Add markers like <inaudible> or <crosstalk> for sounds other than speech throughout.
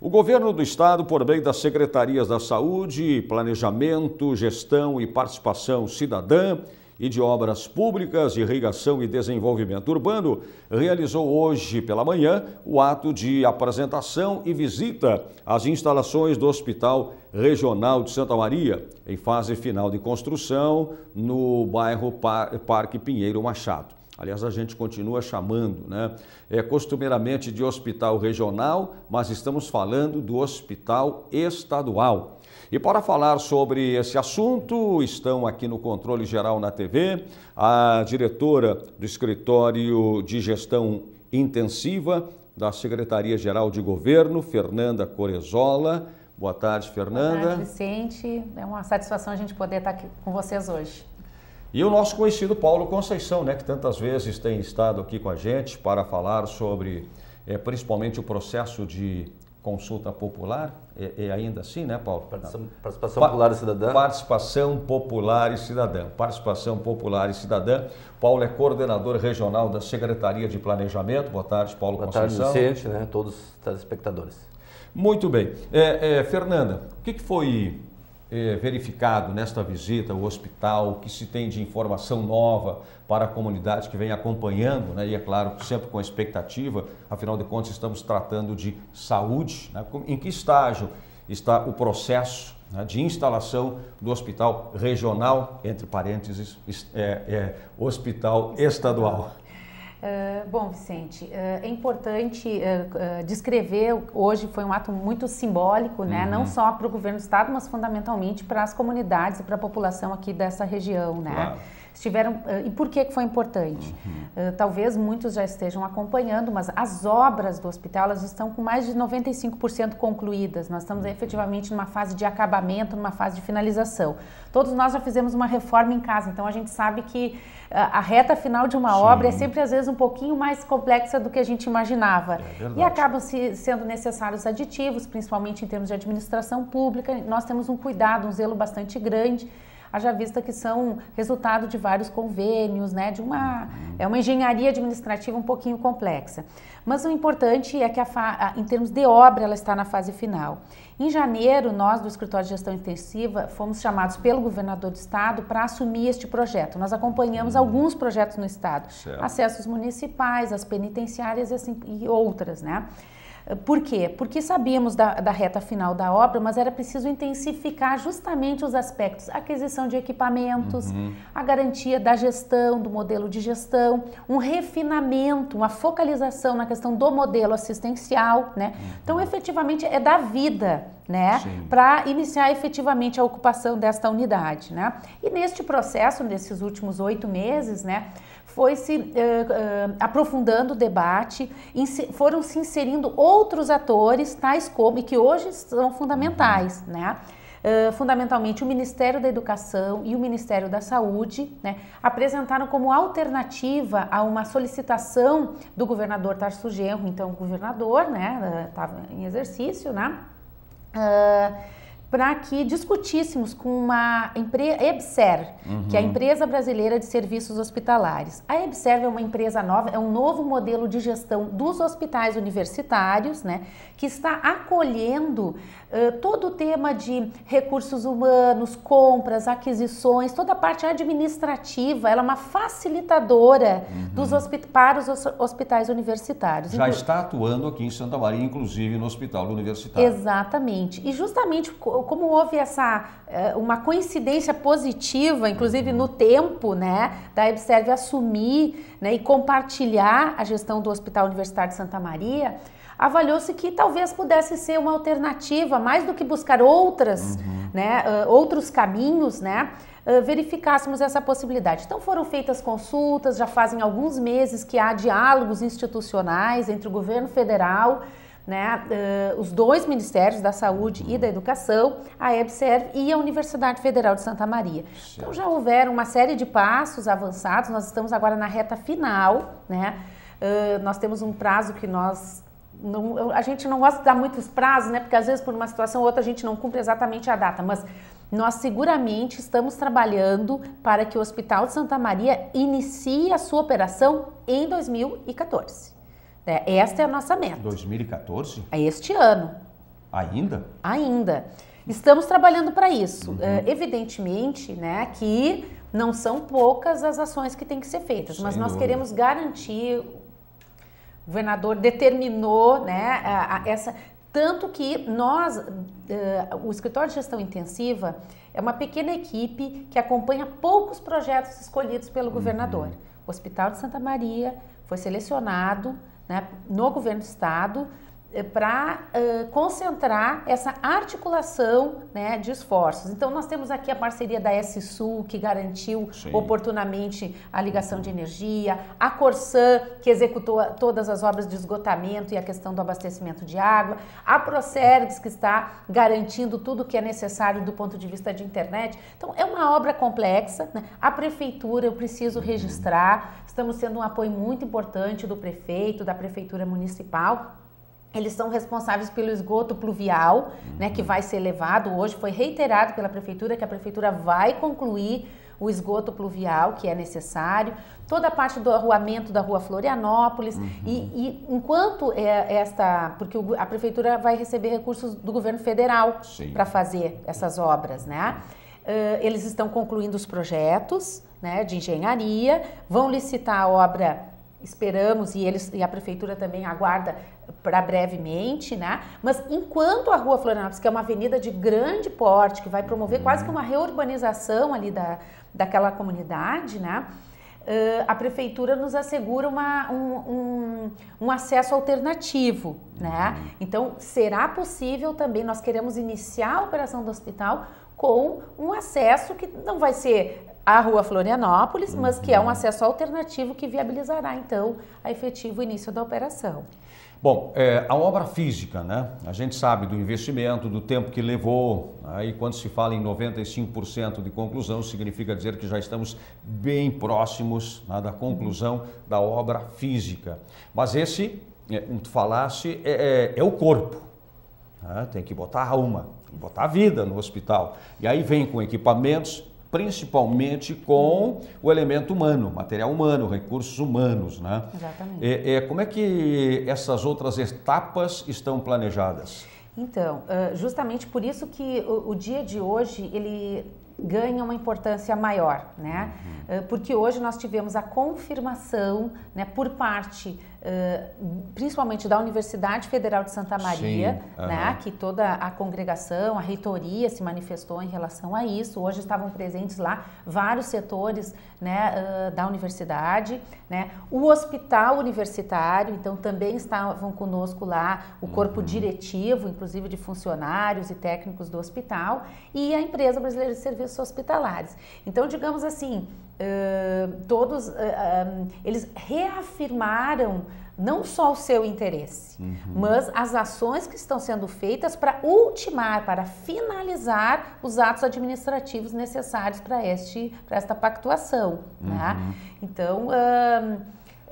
O governo do estado, por meio das secretarias da Saúde, Planejamento, Gestão e Participação Cidadã e de Obras Públicas, Irrigação e Desenvolvimento Urbano, realizou hoje pela manhã o ato de apresentação e visita às instalações do Hospital Regional de Santa Maria, em fase final de construção, no bairro Parque Pinheiro Machado. Aliás, a gente continua chamando, né? É costumeiramente de hospital regional, mas estamos falando do hospital estadual. E para falar sobre esse assunto, estão aqui no Controle Geral na TV a diretora do Escritório de Gestão Intensiva da Secretaria-Geral de Governo, Fernanda Corezola. Boa tarde, Fernanda. Boa tarde, Vicente. É uma satisfação a gente poder estar aqui com vocês hoje. E o nosso conhecido Paulo Conceição, né, que tantas vezes tem estado aqui com a gente para falar sobre é, principalmente o processo de consulta popular, e, é, é ainda assim, né, Paulo? Participação, popular e cidadã. Participação popular e cidadã. Participação popular e cidadã. Paulo é coordenador regional da Secretaria de Planejamento. Boa tarde, Paulo Boa Conceição. Boa tarde, Vicente, né, todos os telespectadores. Muito bem. É, é, Fernanda, o que, que foi é, verificado nesta visita o hospital, o que se tem de informação nova para a comunidade que vem acompanhando, né? e é claro, sempre com expectativa, afinal de contas, estamos tratando de saúde. Né? Em que estágio está o processo né, de instalação do hospital regional, entre parênteses, é, é, hospital estadual? Ah, bom, Vicente, uh, é importante uh, descrever, hoje foi um ato muito simbólico, né? Uhum. não só para o governo do estado, mas fundamentalmente para as comunidades e para a população aqui dessa região. Né? Claro estiveram eh, e por que que foi importante. Uhum. Eh, talvez muitos já estejam acompanhando, mas as obras do hospital elas estão com mais de 95% concluídas. Nós estamos uhum. efetivamente numa fase de acabamento, numa fase de finalização. Todos nós já fizemos uma reforma em casa, então a gente sabe que eh, a reta final de uma Sim. obra é sempre às vezes um pouquinho mais complexa do que a gente imaginava. É e acabam se, sendo necessários aditivos, principalmente em termos de administração pública. Nós temos um cuidado, um zelo bastante grande haja vista que são resultado de vários convênios, né, de uma, é uma engenharia administrativa um pouquinho complexa. Mas o importante é que, a fa, em termos de obra, ela está na fase final. Em janeiro, nós do Escritório de Gestão Intensiva fomos chamados pelo governador do estado para assumir este projeto. Nós acompanhamos hum. alguns projetos no estado, certo. acessos municipais, as penitenciárias e, assim, e outras, né? Por quê? Porque sabíamos da, da reta final da obra, mas era preciso intensificar justamente os aspectos, a aquisição de equipamentos, uhum. a garantia da gestão, do modelo de gestão, um refinamento, uma focalização na questão do modelo assistencial, né? Uhum. Então, efetivamente, é da vida né, para iniciar efetivamente a ocupação desta unidade, né? E neste processo, nesses últimos oito meses, né, foi se uh, uh, aprofundando o debate, foram se inserindo outros atores, tais como, e que hoje são fundamentais, uhum. né? Uh, fundamentalmente o Ministério da Educação e o Ministério da Saúde, né, apresentaram como alternativa a uma solicitação do governador Tarso Genro, então governador, né, estava em exercício, né, uh, para que discutíssemos com uma empresa, EBSER, uhum. que é a uhum. Empresa Brasileira de Serviços Hospitalares. A EBSER é uma empresa nova, é um novo modelo de gestão dos hospitais universitários, né, que está acolhendo ah, todo o tema de recursos humanos, compras, aquisições, toda a parte administrativa, ela é uma facilitadora uhum. dos hospit para os hospitais universitários. Já então está atuando aqui em Santa Maria, inclusive no hospital universitário. Exatamente. E justamente como houve essa eh, uma coincidência positiva, inclusive uhum. no tempo, né, da Observe assumir né, e compartilhar a gestão do Hospital Universitário de Santa Maria avaliou-se que talvez pudesse ser uma alternativa, mais do que buscar outras, uhum. né, uh, outros caminhos, né? Uh, verificássemos essa possibilidade. Então foram feitas consultas, já fazem alguns meses que há diálogos institucionais entre o governo federal, né, uh, os dois ministérios da Saúde e uhum. da Educação, a EBSERV e a Universidade Federal de Santa Maria. Certo. Então já houveram uma série de passos avançados, nós estamos agora na reta final, né? Uh, nós temos um prazo que nós não, a gente não gosta de dar muitos prazos, né? Porque às vezes por uma situação ou outra a gente não cumpre exatamente a data, mas nós seguramente estamos trabalhando para que o Hospital de Santa Maria inicie a sua operação em 2014. Né? Esta é a nossa meta. 2014? É este ano. Ainda? Ainda. Estamos trabalhando para isso. Uhum. É, evidentemente, né, que não são poucas as ações que têm que ser feitas, Sem mas nós dúvida. queremos garantir o governador determinou né, a, a essa. Tanto que nós, uh, o escritório de gestão intensiva, é uma pequena equipe que acompanha poucos projetos escolhidos pelo uhum. governador. O Hospital de Santa Maria foi selecionado né, no governo do estado é, para uh, concentrar essa articulação né, de esforços. Então, nós temos aqui a parceria da S-Sul, que garantiu Sim. oportunamente a ligação de uhum. energia, a Corsan, que executou todas as obras de esgotamento e a questão do abastecimento de água, a Procergs, que está garantindo tudo o que é necessário do ponto de vista de internet. Então, é uma obra complexa. Né? A Prefeitura, eu preciso uhum. registrar, estamos sendo um apoio muito importante do prefeito, da Prefeitura Municipal eles são responsáveis pelo esgoto pluvial, né, que vai ser levado. Hoje foi reiterado pela prefeitura que a prefeitura vai concluir o esgoto pluvial que é necessário, toda a parte do arruamento da rua Florianópolis. Uhum. E, e, enquanto é esta. Porque a prefeitura vai receber recursos do governo federal para fazer essas obras, né? Uh, eles estão concluindo os projetos né, de engenharia, vão licitar a obra esperamos e eles e a prefeitura também aguarda para brevemente, né? Mas enquanto a Rua Florianópolis, que é uma avenida de grande porte, que vai promover quase que uhum. uma reurbanização ali da, daquela comunidade, né? Uh, a prefeitura nos assegura uma, um, um, um, acesso alternativo, né? Uhum. Então, será possível também, nós queremos iniciar a operação do hospital com um acesso que não vai ser a Rua Florianópolis, mas que é um uhum. acesso alternativo que viabilizará, então, a efetivo início da operação. Bom, é, a obra física, né? A gente sabe do investimento, do tempo que levou. Aí, né? quando se fala em 95% de conclusão, significa dizer que já estamos bem próximos né, da conclusão da obra física. Mas esse, como é, tu falaste, é, é, é o corpo. Né? Tem que botar a alma, botar a vida no hospital. E aí vem com equipamentos, principalmente com o elemento humano, material humano, recursos humanos, né? Exatamente. É, é, como é que essas outras etapas estão planejadas? Então, justamente por isso que o, dia de hoje ele ganha uma importância maior, né? Uhum. Porque hoje nós tivemos a confirmação, né, por parte principalmente da Universidade Federal de Santa Maria, Sim, uhum. né, que toda a congregação, a reitoria se manifestou em relação a isso. Hoje estavam presentes lá vários setores né, da universidade, né, o hospital universitário, então também estavam conosco lá o corpo uhum. diretivo, inclusive de funcionários e técnicos do hospital, e a empresa brasileira de serviços hospitalares. Então, digamos assim, todos uh, eles reafirmaram não só o seu interesse, uhum. mas as ações que estão sendo feitas para ultimar, para finalizar os atos administrativos necessários para este para esta pactuação. Né? Uhum. Né? Então uh,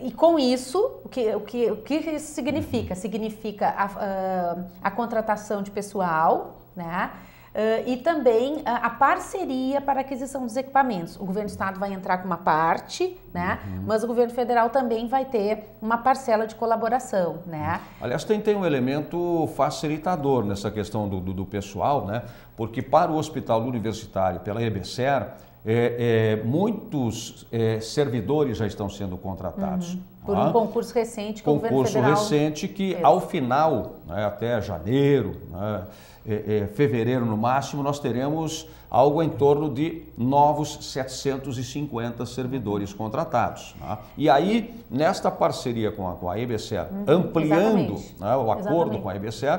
e com isso, o que, o que, o que isso significa? Uhum. Significa a, a contratação de pessoal, né? Uh, e também uh, a parceria para aquisição dos equipamentos. O governo do estado vai entrar com uma parte, né? Uhum. Mas o governo federal também vai ter uma parcela de colaboração, né? Aliás, tem, tem um elemento facilitador nessa questão do, do, do pessoal, né? Porque para o hospital universitário, pela EBSER, é, é, muitos é, servidores já estão sendo contratados. Uhum. Tá? Por um concurso recente que concurso o governo federal... Concurso recente que, fez. ao final, né, até janeiro, né, é, é, fevereiro no máximo, nós teremos algo em torno de novos 750 servidores contratados. Né? E aí, nesta parceria com a, com a EBCR, uhum, ampliando né, o acordo exatamente. com a EBCR,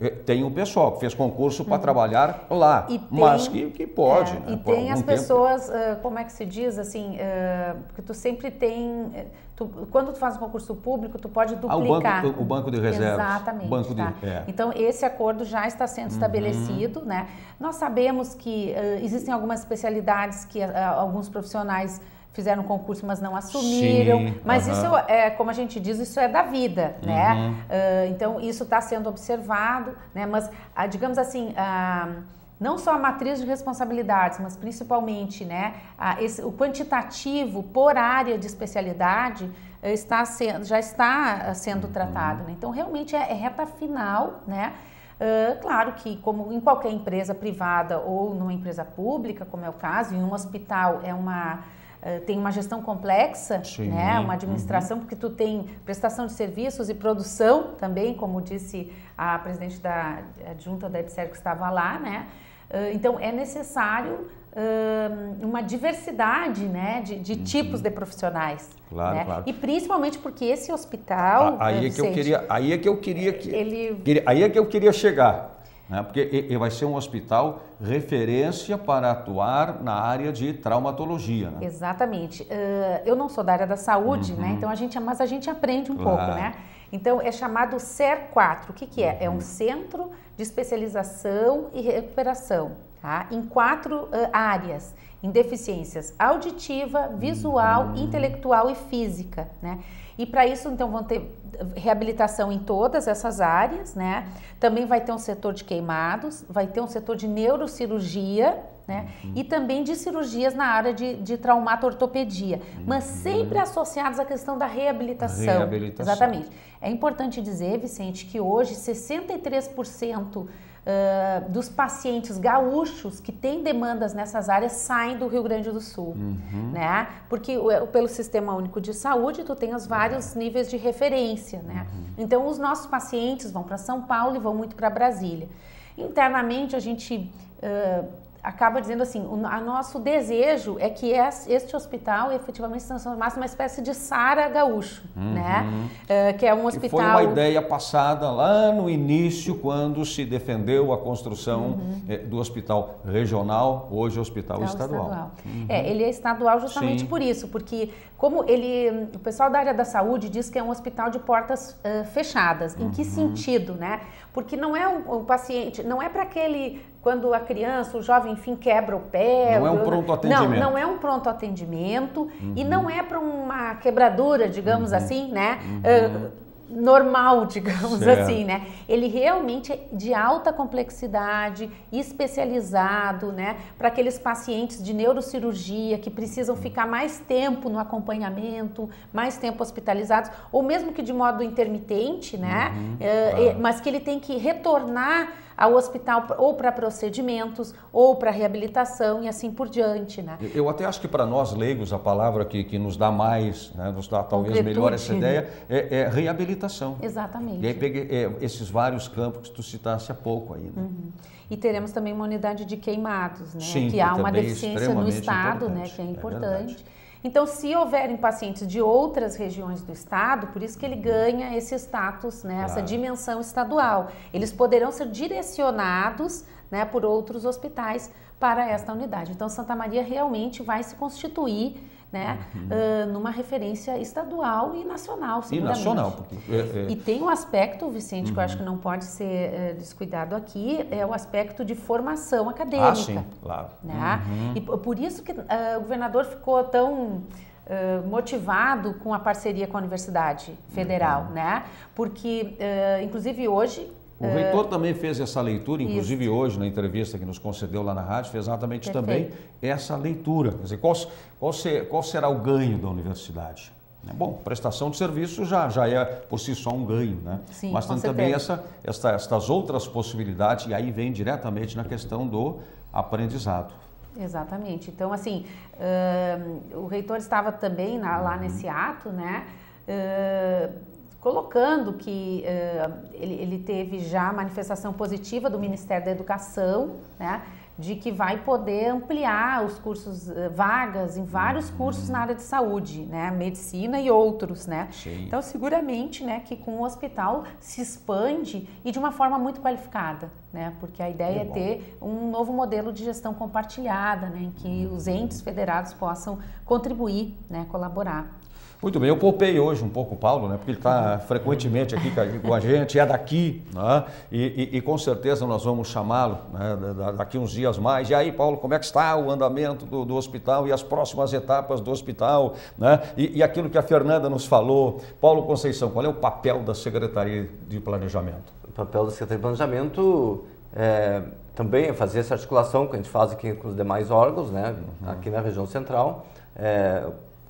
é, tem o pessoal que fez concurso para uhum. trabalhar lá, tem, mas que, que pode. É, né, e tem as pessoas, como é que se diz, assim, uh, porque tu sempre tem, tu, quando tu faz um concurso público, tu pode duplicar. Ah, o, banco, o, banco, de reservas. Exatamente. Banco tá? de, é. Então, esse acordo já está sendo uhum. estabelecido. Né? Nós sabemos que uh, existem algumas especialidades que uh, alguns profissionais fizeram concurso, mas não assumiram. Sim, mas uh -huh. isso é, como a gente diz, isso é da vida, né? uhum. né? Uh, então isso está sendo observado, né? Mas ah, digamos assim. Ah, não só a matriz de responsabilidades, mas principalmente né, a, esse, o quantitativo por área de especialidade eh, está sendo, já está sendo uhum. tratado. Né? Então, realmente é, é reta final, né? Uh, claro que, como em qualquer empresa privada ou numa empresa pública, como é o caso, em um hospital é uma eh, tem uma gestão complexa, Sim. né? Uma uhum. administração, uhum. porque tu tem prestação de serviços e produção também, como disse a presidente da eh, adjunta da EPSER que estava lá, né? Uh, então é necessário uma diversidade né, de, de uhum. tipos de profissionais. Claro, né? claro. E principalmente porque esse hospital. aí, é que eu queria, aí é que eu queria que. Ele... aí é que eu queria chegar né? porque vai ser um hospital referência para atuar na área de traumatologia. Né? Exatamente. Uh, eu não sou da área da saúde, né? uhum. né? então a gente, é, mas a gente aprende um claro. pouco, né? Então é chamado cer 4 O que, que é? Uhum. É um uhum. centro de especialização e recuperação, tá? Em quatro uh, áreas em deficiências auditiva, visual, uhum. intelectual e física, né? E para isso, então, vão ter reabilitação em todas essas áreas, né? Também vai ter um setor de queimados, vai ter um setor de neurocirurgia, né? Uhum. E também de cirurgias na área de, de ortopedia, uhum. mas sempre associados à questão da reabilitação. reabilitação. Exatamente. É importante dizer, Vicente, que hoje 63% dos pacientes gaúchos que têm demandas nessas áreas saem do Rio Grande do Sul, uhum. né? Porque é, pelo Sistema Único de Saúde tu tem os vários uhum. níveis de referência, né? Uhum. Então os nossos pacientes vão para São Paulo e vão muito para Brasília. Internamente a gente uh, acaba dizendo assim, o a nosso desejo é que este hospital efetivamente se transformasse numa espécie de Sara Gaúcho, uhum. né? Eh, que é um hospital... Que foi uma ideia passada lá no início, quando se defendeu a construção uhum. Eh, do hospital regional, hoje hospital estadual. estadual. Uhum. É, ele é estadual justamente Sim. por isso, porque como ele, o pessoal da área da saúde diz que é um hospital de portas uh, fechadas. Em que uhum. sentido, né? Porque não é o paciente, não é para aquele quando a criança, o jovem, enfim, quebra o pé. Não é um pronto atendimento. Não, não é um pronto atendimento uhum. e não é para uma quebradura, digamos uhum. assim, né? Uhum. Uh, normal, <laughs> digamos certo. assim, né? Ele realmente é de alta complexidade, especializado, né? Para aqueles pacientes de neurocirurgia que precisam uhum. ficar mais tempo no acompanhamento, mais tempo hospitalizados, ou mesmo que de modo intermitente, né? Uhum, eh, claro. Eh, mas que ele tem que retornar ao hospital ou para procedimentos ou para reabilitação e assim por diante. Né? Eu até acho que para nós leigos a palavra que, que nos dá mais, né, nos dá talvez Concretude. melhor essa né? ideia, é, é reabilitação. Exatamente. E aí peguei é, esses vários campos que tu citaste há pouco aí. Né? Uhum. E teremos também uma unidade de queimados, né? Sim, que há uma é deficiência no Estado, né? que é, é importante. É então, se houverem pacientes de outras regiões do estado, por isso que ele ganha esse status, né, claro. essa dimensão estadual, eles poderão ser direcionados né, por outros hospitais para esta unidade. Então, Santa Maria realmente vai se constituir né? Uhum. Uh, numa referência estadual e nacional, E nacional. Porque, é, é... E tem um aspecto, Vicente, uhum. que eu uhum. acho que não pode ser uh, descuidado aqui, é o aspecto de formação acadêmica. Ah, sim, claro. Né? Uhum. E por isso que uh, o governador ficou tão ah, motivado com a parceria com a Universidade Federal, né? Porque, inclusive hoje, o é... reitor também fez essa leitura, inclusive Isso. hoje, na entrevista que nos concedeu lá na rádio, fez exatamente Perfeito. também essa leitura. Quer dizer, qual, qual, ser, qual será o ganho da universidade? Né? Bom, prestação de serviço já, já é por si só um ganho, né? Sim, Mas tem também essa, essa, estas outras possibilidades, e aí vem diretamente na questão do aprendizado. Exatamente. Então, assim, uh, o reitor estava também na, lá uhum. nesse ato, né? Uh, colocando que uh, ele, ele, teve já manifestação positiva do Ministério da Educação, né, de que vai poder ampliar os cursos uh, vagas em vários uhum. cursos na área de saúde, né, medicina e outros, né. Sim. Então seguramente, né, que com o hospital se expande e de uma forma muito qualificada, né, porque a ideia é ter um novo modelo de gestão compartilhada, né, em que uhum. os entes federados possam contribuir, né, colaborar. Muito bem, eu poupei hoje um pouco o Paulo, né? Porque ele está frequentemente aqui com a gente, é daqui, né? e, e, e com certeza nós vamos chamá-lo né? daqui uns dias mais. E aí, Paulo, como é que está o andamento do, do hospital e as próximas etapas do hospital, né? E, e, aquilo que a Fernanda nos falou. Paulo Conceição, qual é o papel da Secretaria de Planejamento? O papel da Secretaria de Planejamento é, também é fazer essa articulação que a gente faz aqui com os demais órgãos, né? Uhum. Aqui na região central. É,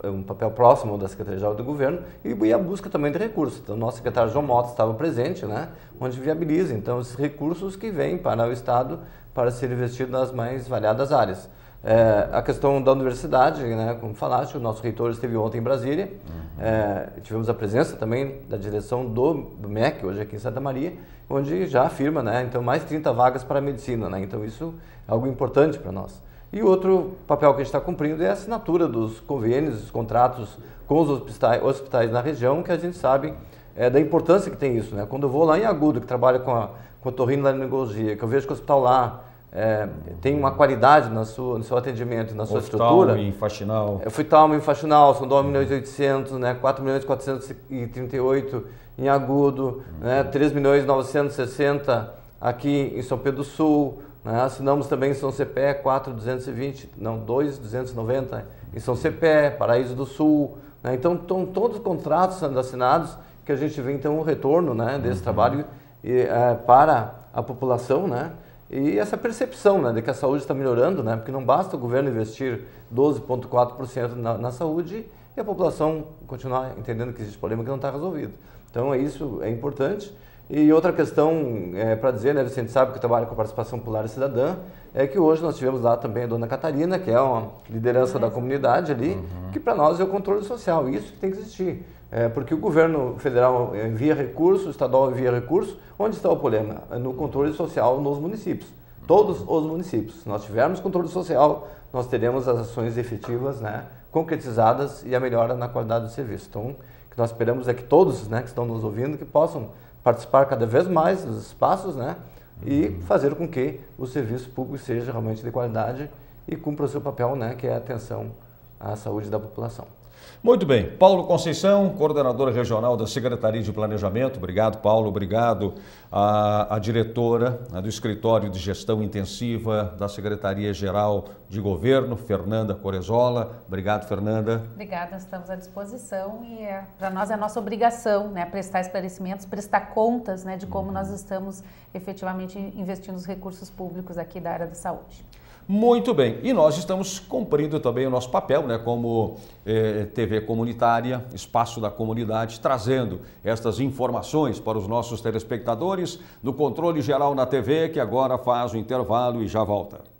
é um papel próximo da Secretaria-Geral do Governo e a busca também de recursos. Então, o nosso secretário João Motta estava presente, né, onde viabiliza então esses recursos que vêm para o Estado para ser investido nas mais variadas áreas. É, a questão da universidade, né, como falaste, o nosso reitor esteve ontem em Brasília, uhum. é, tivemos a presença também da direção do, do MEC, hoje aqui em Santa Maria, onde já afirma, né, então mais 30 vagas para a medicina, né, então isso é algo importante para nós. E outro papel que a gente está cumprindo é a assinatura dos convênios, dos contratos com os hospitais, hospitais na região, que a gente sabe é, da importância que tem isso. Né? Quando eu vou lá em Agudo, que trabalha com a, com a que eu vejo que o hospital lá é, tem uma qualidade na sua, no seu atendimento, na sua oftalmo estrutura. Oftalmo e faxinal. É, oftalmo e faxinal, são 2 milhões e 800, né? 4 milhões e 438 em Agudo, uhum. né? 3 milhões e 960 aqui em São Pedro do Sul, né? Assinamos também em São Cepé 4220, não, 2290 em São Cepé, Paraíso do Sul. Né? Então, estão todos os contratos sendo assinados que a gente vê então um retorno né, desse uhum. trabalho e, é, para a população, né? E essa percepção né, de que a saúde está melhorando, né? Porque não basta o governo investir 12,4% na, na saúde e a população continuar entendendo que existe problema que não está resolvido. Então é isso, é importante. E outra questão é, para dizer, né, Vicente sabe que trabalha com a participação popular e cidadã, é que hoje nós tivemos lá também a dona Catarina, que é uma liderança da uhum. comunidade ali, uhum. que para nós é o controle social, isso que tem que existir. É, porque o governo federal é, envia recursos, o estadual envia recursos, onde está o problema? É no controle social nos municípios, todos os municípios. Se nós tivermos controle social, nós teremos as ações efetivas, né, concretizadas e a melhora na qualidade do serviço. Então, o que nós esperamos é que todos né, que estão nos ouvindo que possam participar cada vez mais dos espaços, né? E fazer com que o serviço público seja realmente de qualidade e cumpra o seu papel, né? Que é a atenção à saúde da população. Muito bem. Paulo Conceição, coordenador regional da Secretaria de Planejamento. Obrigado, Paulo. Obrigado à, à diretora à né, do Escritório de Gestão Intensiva da Secretaria-Geral de Governo, Fernanda Corezola. Obrigado, Fernanda. Obrigada, estamos à disposição e é, para nós é nossa obrigação né, prestar esclarecimentos, prestar contas né, de como uhum. nós estamos efetivamente investindo os recursos públicos aqui da área da saúde. Muito bem, e nós estamos cumprindo também o nosso papel, né, como eh, TV comunitária, espaço da comunidade, trazendo estas informações para os nossos telespectadores do Controle Geral na TV, que agora faz o intervalo e já volta.